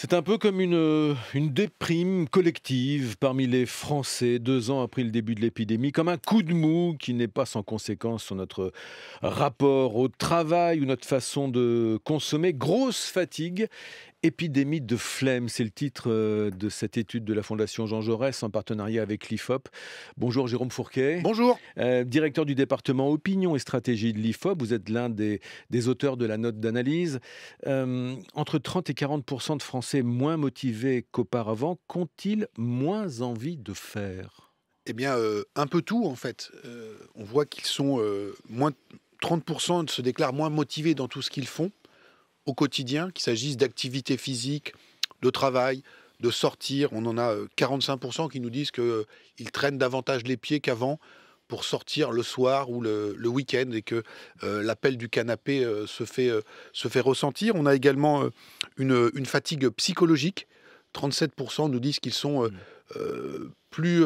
C'est un peu comme euh, une, déprime collective parmi les Français deux ans après le début de l'épidémie, comme un coup de mou qui n'est pas sans conséquence sur notre rapport au travail ou notre façon de consommer. Grosse fatigue Épidémie de flemme, c'est le titre euh, de cette étude de la Fondation Jean Jaurès en partenariat avec l'IFOP. Bonjour Jérôme Fourquet. Bonjour. Euh, directeur du département Opinion et Stratégie de l'IFOP, vous êtes l'un des, auteurs de la note d'analyse. Euh, entre 30 et 40 de Français moins motivés qu'auparavant, qu'ont-ils moins envie de faire Eh bien, un peu tout en fait. on voit qu'ils sont moins... 30% se déclarent moins motivés dans tout ce qu'ils font au quotidien, qu'il s'agisse d'activités physiques, de travail, de sortir. On en a 45% euh, qui nous disent qu'ils euh, traînent davantage les pieds qu'avant pour sortir le soir ou le, week-end et que euh, l'appel du canapé se, fait, se fait ressentir. On a également une, fatigue psychologique. 37% nous disent qu'ils sont plus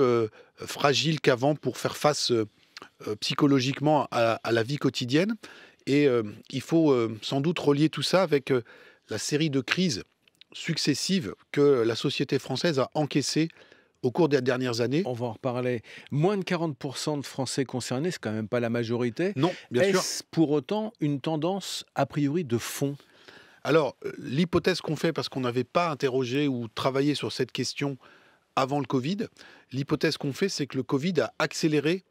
fragiles qu'avant pour faire face psychologiquement à, la vie quotidienne. Et euh, il faut euh, sans doute relier tout ça avec euh, la série de crises successives que la société française a encaissées au cours des dernières années. On va en reparler. Moins de 40% de Français concernés, c'est quand même pas la majorité. Non, bien sûr. Est-ce pour autant une tendance a priori de fond Alors, l'hypothèse qu'on fait, parce qu'on n'avait pas interrogé ou travaillé sur cette question avant le Covid, l'hypothèse qu'on fait, c'est que le Covid a accéléré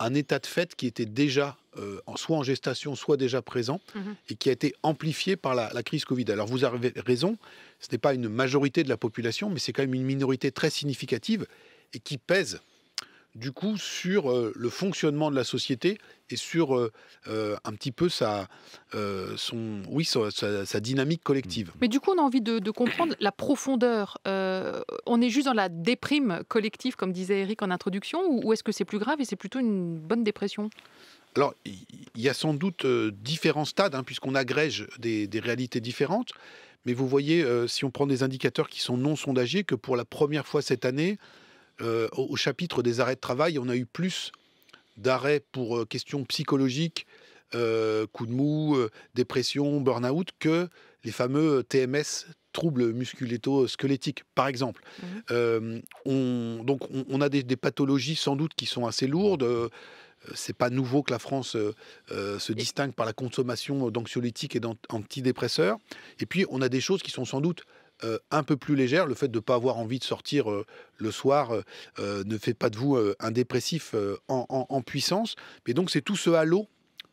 un état de fait qui était déjà euh, soit en gestation, soit déjà présent, mhm. et qui a été amplifié par la, crise Covid. Alors vous avez raison, ce n'est pas une majorité de la population, mais c'est quand même une minorité très significative et qui pèse du coup sur euh, le fonctionnement de la société et sur euh, un petit peu sa, dynamique collective. Mais du coup, on a envie de, comprendre la profondeur. on est juste dans la déprime collective, comme disait Eric en introduction, ou est-ce que c'est plus grave et c'est plutôt une bonne dépression alors, il y a sans doute euh, différents stades, hein, puisqu'on agrège des, réalités différentes. Mais vous voyez, euh, si on prend des indicateurs qui sont non sondagés, que pour la première fois cette année, euh, au, chapitre des arrêts de travail, on a eu plus d'arrêts pour questions psychologiques, coups de mou, dépression, burn-out, que les fameux TMS, troubles musculo-squelettiques, par exemple. Mmh. donc, on, a des, des, pathologies sans doute qui sont assez lourdes c'est pas nouveau que la France euh, euh, se distingue par la consommation d'anxiolytiques et d'antidépresseurs. Et puis, on a des choses qui sont sans doute euh, un peu plus légères. Le fait de ne pas avoir envie de sortir le soir ne fait pas de vous un dépressif en, puissance. Mais donc, c'est tout ce halo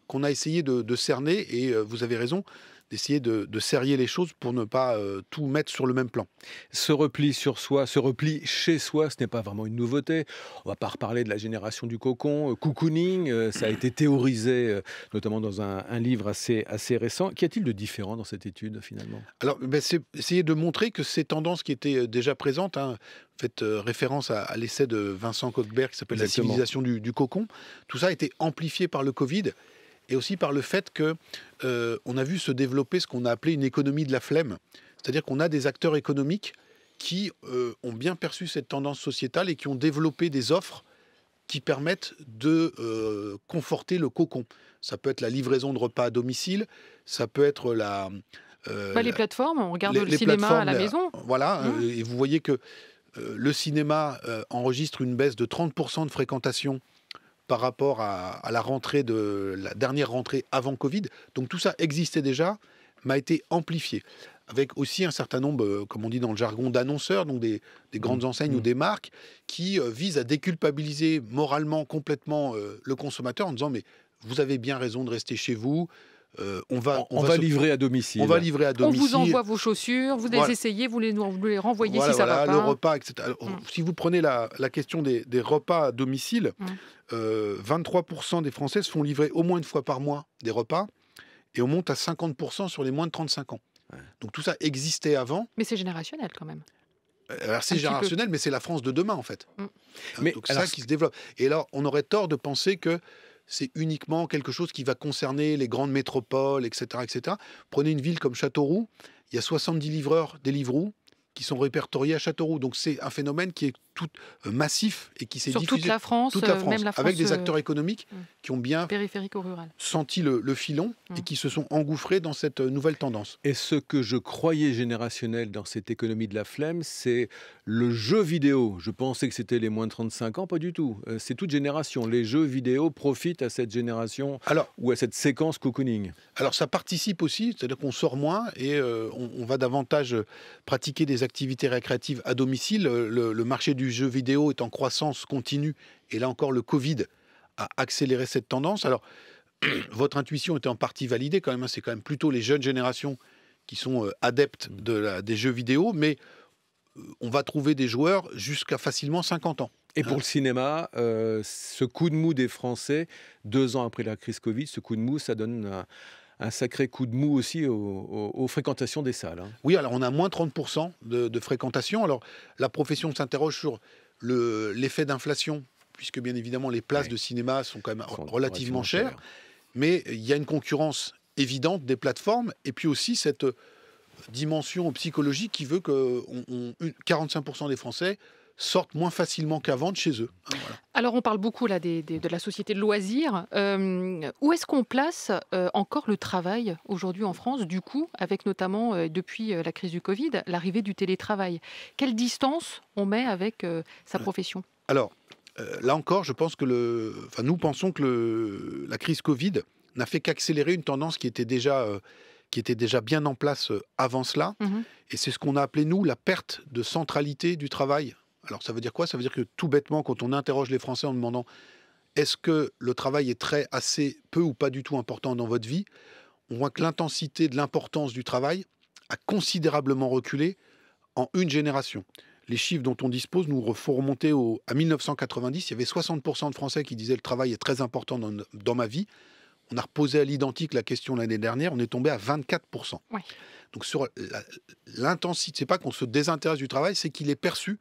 qu'on a essayé de cerner. Et vous avez raison, d'essayer de, de, serrer les choses pour ne pas euh, tout mettre sur le même plan. Ce repli sur soi, ce repli chez soi, ce n'est pas vraiment une nouveauté. On va pas reparler de la génération du cocon, euh, cocooning, euh, ça a été théorisé notamment dans un, un, livre assez, assez récent. Qu'y a-t-il de différent dans cette étude finalement Alors, ben, c'est essayer de montrer que ces tendances qui étaient déjà présentes, hein, faites référence à, l'essai de Vincent Kochberg qui s'appelle La civilisation du, du cocon, tout ça a été amplifié par le Covid et aussi par le fait que euh, on a vu se développer ce qu'on a appelé une économie de la flemme, c'est-à-dire qu'on a des acteurs économiques qui euh, ont bien perçu cette tendance sociétale et qui ont développé des offres qui permettent de euh, conforter le cocon. Ça peut être la livraison de repas à domicile, ça peut être la. Pas bah, les plateformes, on regarde le cinéma à la maison. Voilà, mmh. et vous voyez que le cinéma enregistre une baisse de 30% de fréquentation par rapport à, la rentrée de la dernière rentrée avant Covid. Donc tout ça existait déjà, m'a été amplifié avec aussi un certain nombre, euh, comme on dit dans le jargon, d'annonceurs, donc des, mmh. grandes enseignes ou mmh. des marques, qui vise euh, visent à déculpabiliser moralement complètement euh, le consommateur en disant mais vous avez bien raison de rester chez vous, euh, on va, on, va, livrer à domicile. On va livrer à domicile. On vous envoie vos chaussures, vous les essayez, vous les, renvoyez si ça va pas. Le repas, etc. Mm. Si vous prenez la, question des, repas à domicile, 23% mm. euh, des Français se font livrer au moins une fois par mois des repas et on monte à 50% sur les moins de 35 ans. Donc tout ça existait avant. Mais c'est générationnel quand même. Euh, c'est générationnel, mais c'est la France de demain en fait. Mm. Hein, mais, donc ça qui se développe. Et là, on aurait tort de penser que c'est uniquement quelque chose qui va concerner les grandes métropoles, etc. etc. Prenez une ville comme Châteauroux, il y a 70 livreurs des Livroux qui sont répertoriés à Châteauroux. Donc c'est un phénomène qui est tout euh, massif et qui s'est diffusé toute la France, toute la euh, France, même la France avec des euh, acteurs économiques qui ont bien périphérique rural. senti le, filon et mm. qui se sont engouffrés dans cette nouvelle tendance. Et ce que je croyais générationnel dans cette économie de la flemme, c'est le jeu vidéo. Je pensais que c'était les moins de 35 ans, pas du tout. C'est toute génération. Les jeux vidéo profitent à cette génération ou à cette séquence cocooning. Alors ça participe aussi, c'est-à-dire qu'on sort moins et on, va davantage pratiquer des activités récréatives à domicile. le, le marché du du jeu vidéo est en croissance continue, et là encore le Covid a accéléré cette tendance. Alors, votre intuition était en partie validée quand même, hein. c'est quand même plutôt les jeunes générations qui sont euh, adeptes mm. de la, des jeux vidéo, mais euh, on va trouver des joueurs jusqu'à facilement 50 ans. Et hein. pour le cinéma, euh, ce coup de mou des Français, deux ans après la crise Covid, ce coup de mou, ça donne un sacré coup de mou aussi aux, fréquentations des salles. Hein. Oui, alors on a moins 30% de, fréquentation. Alors la profession s'interroge sur l'effet d'inflation, puisque bien évidemment les places de cinéma sont quand même relativement, chères. Mais il y a une concurrence évidente des plateformes et puis aussi cette dimension psychologique qui veut que 45% des Français sortent moins facilement qu'avant de chez eux. Hein, alors on parle beaucoup là de la société de loisirs. Euh, où est-ce qu'on place euh, encore le travail aujourd'hui en France, du coup, avec notamment euh, depuis la crise du Covid, l'arrivée du télétravail Quelle distance on met avec sa profession Alors là encore, je pense que le, enfin, nous pensons que le, la crise Covid n'a fait qu'accélérer une tendance qui était déjà qui était déjà bien en place avant cela. Mmh Et c'est ce qu'on a appelé, nous, la perte de centralité du travail. Alors ça veut dire quoi Ça veut dire que tout bêtement, quand on interroge les Français en demandant est-ce que le travail est très, assez, peu ou pas du tout important dans votre vie, on voit que l'intensité de l'importance du travail a considérablement reculé en une génération. Les chiffres dont on dispose nous font remonter au, à 1990. Il y avait 60% de Français qui disaient le travail est très important dans, ma vie. On a reposé à l'identique la question l'année dernière. On est tombé à 24%. Donc sur l'intensité, c'est pas qu'on se désintéresse du travail, c'est qu'il est perçu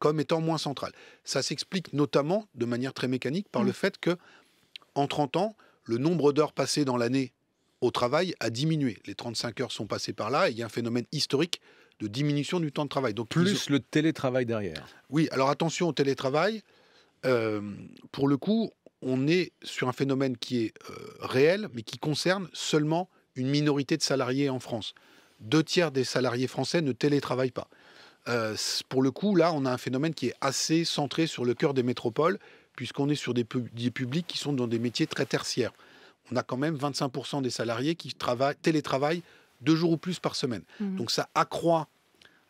comme étant moins central. Ça s'explique notamment de manière très mécanique par mmh. le fait que, en 30 ans, le nombre d'heures passées dans l'année au travail a diminué. Les 35 heures sont passées par là et il y a un phénomène historique de diminution du temps de travail. Donc plus le télétravail derrière. Oui, alors attention au télétravail. Euh, pour le coup, on est sur un phénomène qui est euh, réel, mais qui concerne seulement une minorité de salariés en France. Deux tiers des salariés français ne télétravaillent pas. Euh, pour le coup, là, on a un phénomène qui est assez centré sur le cœur des métropoles, puisqu'on est sur des, publics qui sont dans des métiers très tertiaires. On a quand même 25% des salariés qui travaillent, télétravaillent deux jours ou plus par semaine. Mmh. Donc ça accroît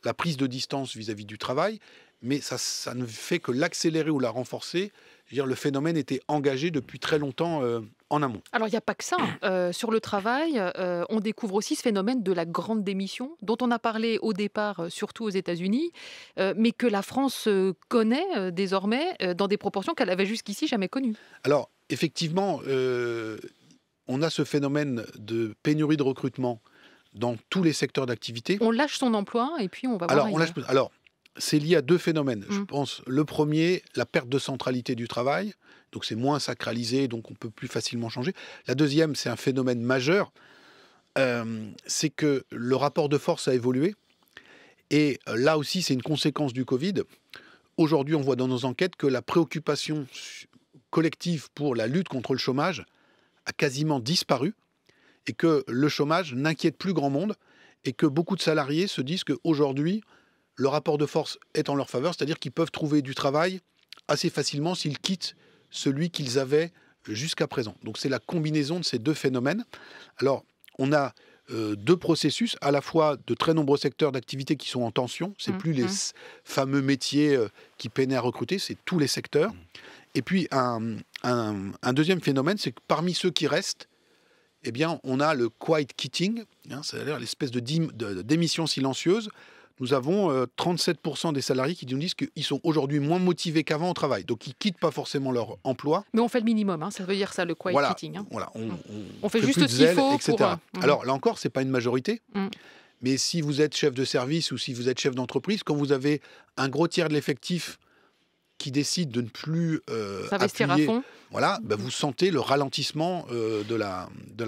la prise de distance vis-à-vis du travail, mais ça ne fait que l'accélérer ou la renforcer dire, le phénomène était engagé depuis très longtemps euh, en amont. Alors il n'y a pas que ça. Hein. Euh, sur le travail, euh, on découvre aussi ce phénomène de la grande démission, dont on a parlé au départ, surtout aux États-Unis, mais que la France connaît désormais dans des proportions qu'elle avait jusqu'ici jamais connues. Alors effectivement, on a ce phénomène de pénurie de recrutement dans tous les secteurs d'activité. On lâche son emploi et puis on va voir. Alors, on lâche, alors c'est lié à deux phénomènes. Je mm. pense le premier, la perte de centralité du travail, donc c'est moins sacralisé, donc on peut plus facilement changer. La deuxième, c'est un phénomène majeur, euh, c'est que le rapport de force a évolué. Et euh, là aussi, c'est une conséquence du Covid. Aujourd'hui, on voit dans nos enquêtes que la préoccupation collective pour la lutte contre le chômage a quasiment disparu et que le chômage n'inquiète plus grand monde et que beaucoup de salariés se disent qu'aujourd'hui, le rapport de force est en leur faveur, c'est-à-dire qu'ils peuvent trouver du travail assez facilement s'ils quittent celui qu'ils avaient jusqu'à présent. Donc c'est la combinaison de ces deux phénomènes. Alors on a euh, deux processus, à la fois de très nombreux secteurs d'activité qui sont en tension, c'est n'est mmh, plus les mmh. fameux métiers euh, qui peinaient à recruter, c'est tous les secteurs. Mmh. Et puis un, deuxième phénomène, c'est que parmi ceux qui restent, eh bien on a le quiet quitting, hein, c'est-à-dire l'espèce de, démission silencieuse, nous avons 37% euh, des salariés qui nous disent qu'ils sont aujourd'hui moins motivés qu'avant au travail. Donc, ils quittent pas forcément leur emploi. Mais on fait le minimum, hein. ça veut dire ça, le quiet quitting. Hein. Mm. on, fait, juste ce qu'il faut. Etc. Euh, mm. Alors, là encore, c'est pas une majorité. Mm. Mais si vous êtes chef de service ou si vous êtes chef d'entreprise, quand vous avez un gros tiers de l'effectif qui décide de ne plus euh, investir à fond. Voilà, bah, vous sentez le ralentissement euh, de, la, de,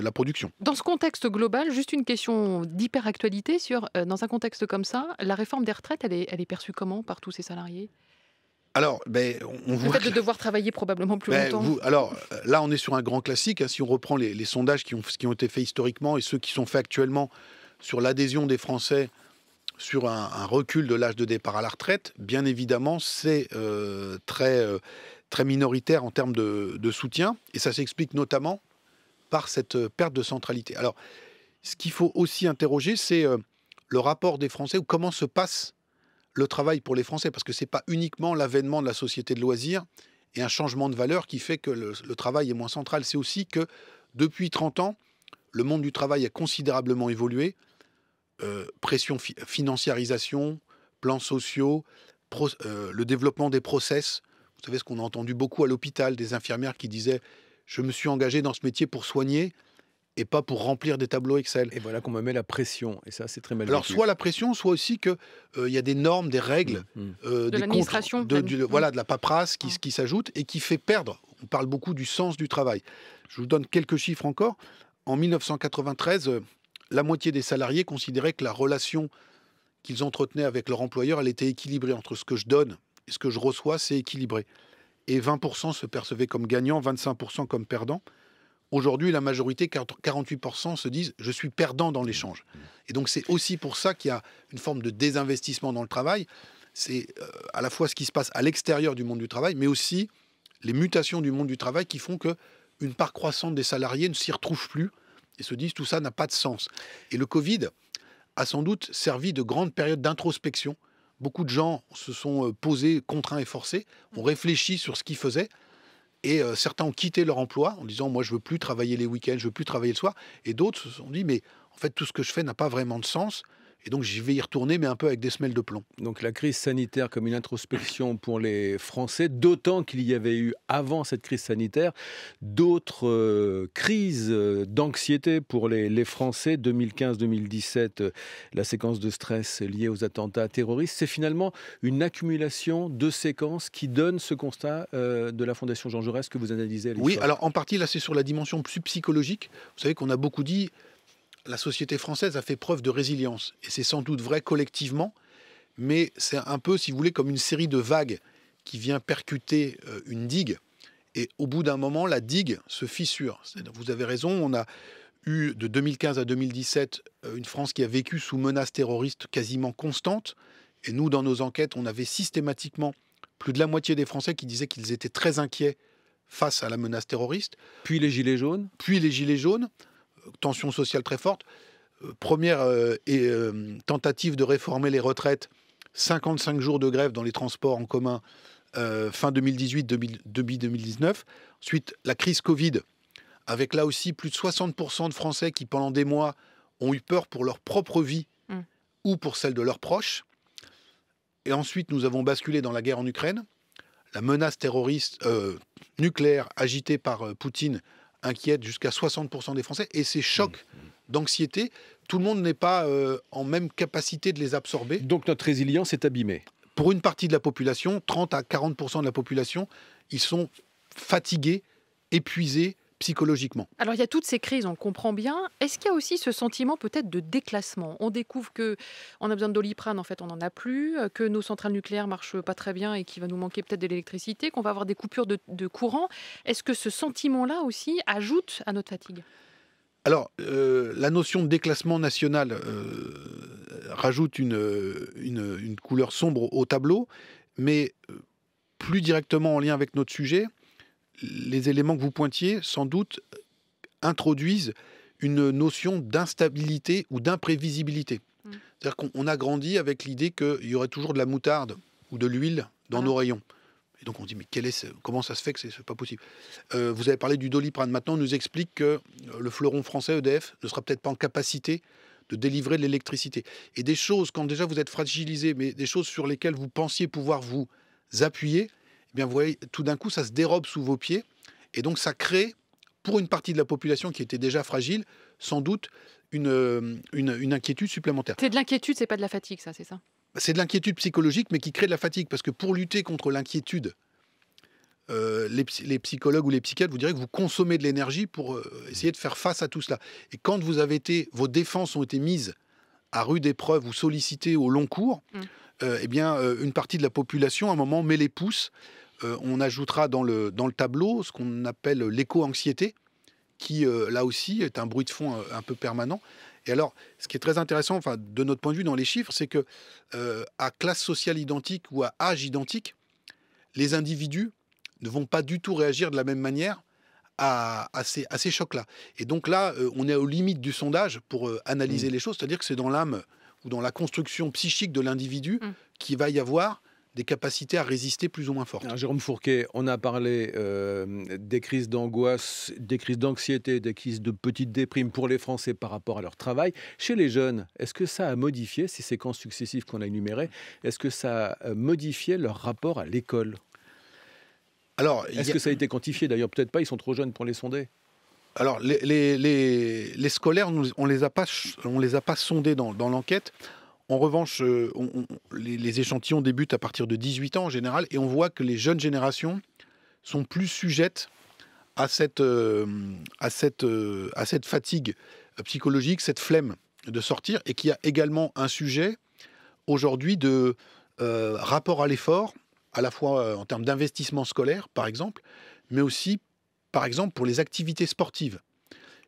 la, production. Dans ce contexte global, juste une question d'hyperactualité. sur, euh, dans un contexte comme ça, la réforme des retraites, elle est, elle est perçue comment par tous ces salariés alors, ben, on vous de devoir travailler probablement plus ben, longtemps. Vous, alors, là, on est sur un grand classique. Hein, si on reprend les, les sondages qui ont, qui ont été faits historiquement et ceux qui sont faits actuellement sur l'adhésion des Français sur un, recul de l'âge de départ à la retraite, bien évidemment, c'est euh, très, euh, très minoritaire en termes de, soutien. Et ça s'explique notamment par cette euh, perte de centralité. Alors, ce qu'il faut aussi interroger, c'est le rapport des Français ou comment se passe le travail pour les Français. Parce que ce n'est pas uniquement l'avènement de la société de loisirs et un changement de valeur qui fait que le travail est moins central. C'est aussi que depuis 30 ans, le monde du travail a considérablement évolué. Euh, pression financiarisation, plans sociaux, euh, le développement des process. Vous savez ce qu'on a entendu beaucoup à l'hôpital des infirmières qui disaient je me suis engagé dans ce métier pour soigner et pas pour remplir des tableaux Excel. Et voilà qu'on me met la pression, et ça c'est très mal. Alors soit la pression, soit aussi que euh, il y a des normes, des règles, mm, mm. de l'administration, mm. voilà, de la paperasse qui, qui s'ajoute et qui fait perdre. On parle beaucoup du sens du travail. Je vous donne quelques chiffres encore. En 1993, la moitié des salariés considéraient que la relation qu'ils entretenaient avec leur employeur, elle était équilibrée entre ce que je donne et ce que je reçois, c'est équilibré. Et 20% se percevaient comme gagnants, 25% comme perdants. Aujourd'hui, la majorité, 48%, se disent je suis perdant dans l'échange. Et donc c'est aussi pour ça qu'il y a une forme de désinvestissement dans le travail. C'est euh, à la fois ce qui se passe à l'extérieur du monde du travail, mais aussi les mutations du monde du travail qui font que une part croissante des salariés ne s'y retrouve plus et se disent tout ça n'a pas de sens. Et le Covid a sans doute servi de grande période d'introspection. Beaucoup de gens se sont euh, posés, contraints et forcés, ont réfléchi sur ce qu'ils faisaient. Et euh, certains ont quitté leur emploi en disant Moi, je veux plus travailler les week-ends, je veux plus travailler le soir. Et d'autres se sont dit Mais en fait, tout ce que je fais n'a pas vraiment de sens. Et donc je vais y retourner, mais un peu avec des semelles de plomb. Donc la crise sanitaire comme une introspection pour les Français, d'autant qu'il y avait eu avant cette crise sanitaire d'autres euh, crises euh, d'anxiété pour les, Français. 2015-2017, euh, la séquence de stress liée aux attentats terroristes, c'est finalement une accumulation de séquences qui donne ce constat de la Fondation Jean Jaurès que vous analysez. oui, alors en partie là c'est sur la dimension plus psychologique. Vous savez qu'on a beaucoup dit la société française a fait preuve de résilience. Et c'est sans doute vrai collectivement, mais c'est un peu, si vous voulez, comme une série de vagues qui vient percuter euh, une digue. Et au bout d'un moment, la digue se fissure. Vous avez raison, on a eu de 2015 à 2017 euh, une France qui a vécu sous menace terroriste quasiment constante. Et nous, dans nos enquêtes, on avait systématiquement plus de la moitié des Français qui disaient qu'ils étaient très inquiets face à la menace terroriste. Puis les Gilets jaunes Puis les Gilets jaunes tension sociale très forte. Euh, première euh, euh, tentative de réformer les retraites, 55 jours de grève dans les transports en commun fin 2018, début 2019. Ensuite, la crise Covid, avec là aussi plus de 60% de Français qui, pendant des mois, ont eu peur pour leur propre vie mm. ou pour celle de leurs proches. Et ensuite, nous avons basculé dans la guerre en Ukraine. La menace terroriste nucléaire agitée par Poutine inquiète jusqu'à 60% des Français et ces chocs mmh, mmh. d'anxiété, tout le monde n'est pas euh, en même capacité de les absorber. Donc notre résilience est abîmée. Pour une partie de la population, 30 à 40% de la population, ils sont fatigués, épuisés, psychologiquement. Alors il y a toutes ces crises, on comprend bien. Est-ce qu'il y a aussi ce sentiment peut-être de déclassement On découvre que on a besoin de doliprane, en fait on n'en a plus, euh, que nos centrales nucléaires marchent pas très bien et qu'il va nous manquer peut-être de l'électricité, qu'on va avoir des coupures de, courant. Est-ce que ce sentiment-là aussi ajoute à notre fatigue alors, euh, la notion de déclassement national euh, rajoute une, une couleur sombre au tableau, mais plus directement en lien avec notre sujet, les éléments que vous pointiez, sans doute, introduisent une notion d'instabilité ou d'imprévisibilité. Mmh. C'est-à-dire qu'on a grandi avec l'idée qu'il y aurait toujours de la moutarde ou de l'huile dans ah. nos rayons. Et donc on dit, mais quel est comment ça se fait que c'est pas possible euh, Vous avez parlé du doliprane. Maintenant, on nous explique que euh, le fleuron français EDF ne sera peut-être pas en capacité de délivrer de l'électricité. Et des choses, quand déjà vous êtes fragilisé, mais des choses sur lesquelles vous pensiez pouvoir vous appuyer, eh bien, vous voyez, tout d'un coup, ça se dérobe sous vos pieds. Et donc, ça crée, pour une partie de la population qui était déjà fragile, sans doute une, euh, une, inquiétude supplémentaire. C'est de l'inquiétude, c'est pas de la fatigue, ça, c'est ça C'est de l'inquiétude psychologique, mais qui crée de la fatigue. Parce que pour lutter contre l'inquiétude, euh, les, psychologues ou les psychiatres vous diraient que vous consommez de l'énergie pour euh, essayer de faire face à tout cela. Et quand vous avez été, vos défenses ont été mises à rude épreuve ou sollicitées au long cours, mmh. eh bien, une partie de la population, à un moment, met les pouces euh, on ajoutera dans le, tableau ce qu'on appelle l'éco-anxiété, qui euh, là aussi est un bruit de fond euh, un, peu permanent. Et alors, ce qui est très intéressant, de notre point de vue dans les chiffres, c'est que à classe sociale identique ou à âge identique, les individus ne vont pas du tout réagir de la même manière à, ces, à chocs-là. Et donc là, on est aux limites du sondage pour analyser mmh. les choses, c'est-à-dire que c'est dans l'âme ou dans la construction psychique de l'individu qui mmh. qu'il va y avoir des capacités à résister plus ou moins fortes. Jérôme Fourquet, on a parlé euh, des crises d'angoisse, des crises d'anxiété, des crises de petite déprime pour les Français par rapport à leur travail. Chez les jeunes, est-ce que ça a modifié ces séquences successives qu'on a énumérées Est-ce que ça a modifié leur rapport à l'école alors, Est-ce que ça a été quantifié D'ailleurs, peut-être pas, ils sont trop jeunes pour les sonder. Alors, les, les, les, les, scolaires, on ne les a pas sondés dans l'enquête. En revanche, euh, les, échantillons débutent à partir de 18 ans en général, et on voit que les jeunes générations sont plus sujettes euh, euh, à cette, fatigue psychologique, cette flemme de sortir, et qu'il y a également un sujet aujourd'hui de rapport à l'effort, à la fois en termes d'investissement scolaire, par exemple, mais aussi, par exemple, pour les activités sportives.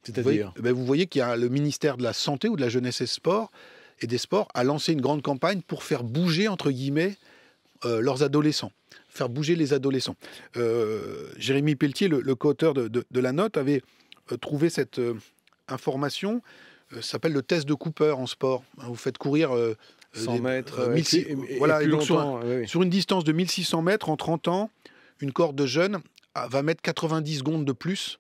cest ben, Vous voyez qu'il y a le ministère de la Santé ou de la Jeunesse et Sport et des Sports a lancé une grande campagne pour faire bouger, entre guillemets, euh, leurs adolescents, faire bouger les adolescents. Euh, Jérémy Pelletier, le, co-auteur de, la note, avait euh, trouvé cette information, ça s'appelle le test de Cooper en sport. Hein, vous faites courir... 100 mètres, sur, une distance de 1600 mètres en 30 ans, une corde de jeunes ah, va mettre 90 secondes de plus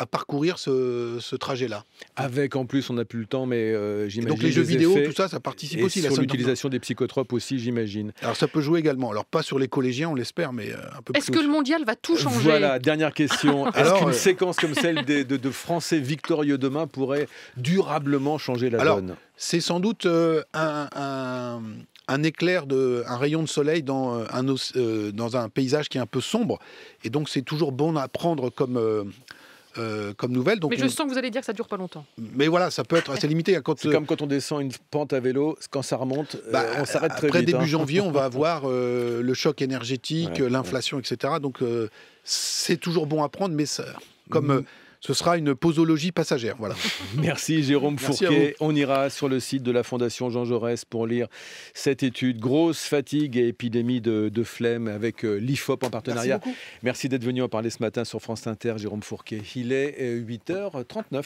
à parcourir ce, ce trajet-là. Avec en plus, on n'a plus le temps, mais euh, j'imagine. Donc les jeux vidéo, tout ça, ça participe et aussi. Sur l'utilisation des psychotropes aussi, j'imagine. Alors ça peut jouer également. Alors pas sur les collégiens, on l'espère, mais euh, un peu. plus. Est-ce que le mondial va tout changer Voilà, dernière question. Est-ce qu'une euh, séquence comme celle des, de, de, Français victorieux demain pourrait durablement changer la alors, donne C'est sans doute un, un éclair, de, un rayon de soleil dans un, dans un paysage qui est un peu sombre. Et donc c'est toujours bon à prendre comme, euh, comme nouvelle. Donc mais je sens que vous allez dire que ça dure pas longtemps. Mais voilà, ça peut être assez limité. Hein, c'est euh, comme quand on descend une pente à vélo, quand ça remonte, euh, bah, on s'arrête très vite. Après début hein. janvier, on va avoir le choc énergétique, l'inflation, etc. Donc c'est toujours bon à prendre, mais ça, comme... Mm ce sera une posologie passagère. Voilà. Merci Jérôme Fourquet. On ira sur le site de la Fondation Jean Jaurès pour lire cette étude. Grosse fatigue et épidémie de, flemme avec euh, l'IFOP en partenariat. Merci, Merci d'être venu en parler ce matin sur France Inter, Jérôme Fourquet. Il est 8h39. Euh,